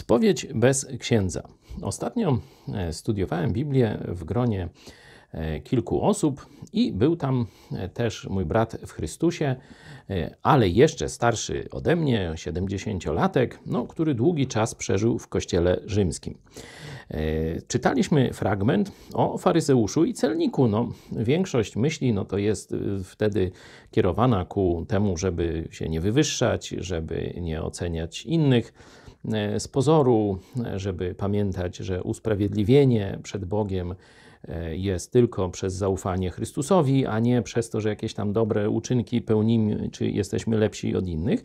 Spowiedź bez księdza. Ostatnio e, studiowałem Biblię w gronie e, kilku osób i był tam e, też mój brat w Chrystusie, ale jeszcze starszy ode mnie, 70-latek, no, który długi czas przeżył w kościele rzymskim. Czytaliśmy fragment o faryzeuszu i celniku. No, większość myśli no, to jest wtedy kierowana ku temu, żeby się nie wywyższać, żeby nie oceniać innych E, z pozoru, żeby pamiętać, że usprawiedliwienie przed Bogiem e, jest tylko przez zaufanie Chrystusowi, a nie przez to, że jakieś tam dobre uczynki pełnimy, czy jesteśmy lepsi od innych.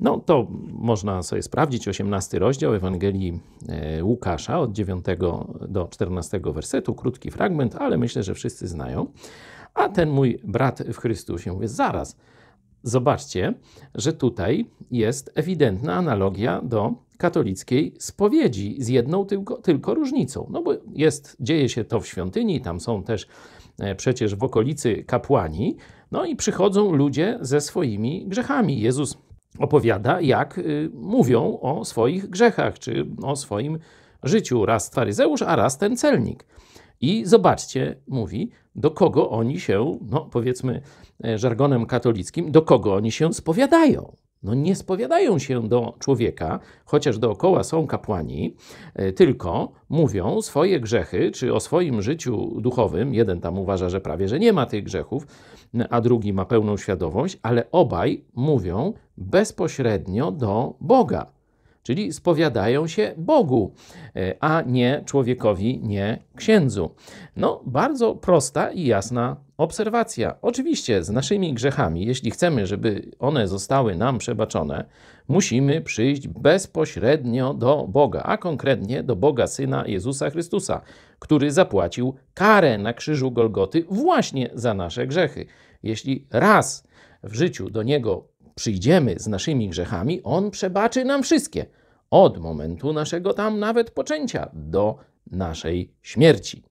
No to można sobie sprawdzić 18 rozdział Ewangelii e, Łukasza od 9 do 14 wersetu, krótki fragment, ale myślę, że wszyscy znają. A ten mój brat w Chrystusie, mówi zaraz, Zobaczcie, że tutaj jest ewidentna analogia do katolickiej spowiedzi z jedną tylko, tylko różnicą. No bo jest, dzieje się to w świątyni, tam są też e, przecież w okolicy kapłani, no i przychodzą ludzie ze swoimi grzechami. Jezus opowiada, jak y, mówią o swoich grzechach, czy o swoim życiu. Raz faryzeusz, a raz ten celnik. I zobaczcie, mówi, do kogo oni się, no powiedzmy e, żargonem katolickim, do kogo oni się spowiadają. No nie spowiadają się do człowieka, chociaż dookoła są kapłani, e, tylko mówią swoje grzechy, czy o swoim życiu duchowym. Jeden tam uważa, że prawie, że nie ma tych grzechów, a drugi ma pełną świadomość, ale obaj mówią bezpośrednio do Boga czyli spowiadają się Bogu, e, a nie człowiekowi, nie księdzu. No, bardzo prosta i jasna obserwacja. Oczywiście z naszymi grzechami, jeśli chcemy, żeby one zostały nam przebaczone, musimy przyjść bezpośrednio do Boga, a konkretnie do Boga Syna Jezusa Chrystusa, który zapłacił karę na krzyżu Golgoty właśnie za nasze grzechy. Jeśli raz w życiu do Niego przyjdziemy z naszymi grzechami, On przebaczy nam wszystkie, od momentu naszego tam nawet poczęcia do naszej śmierci.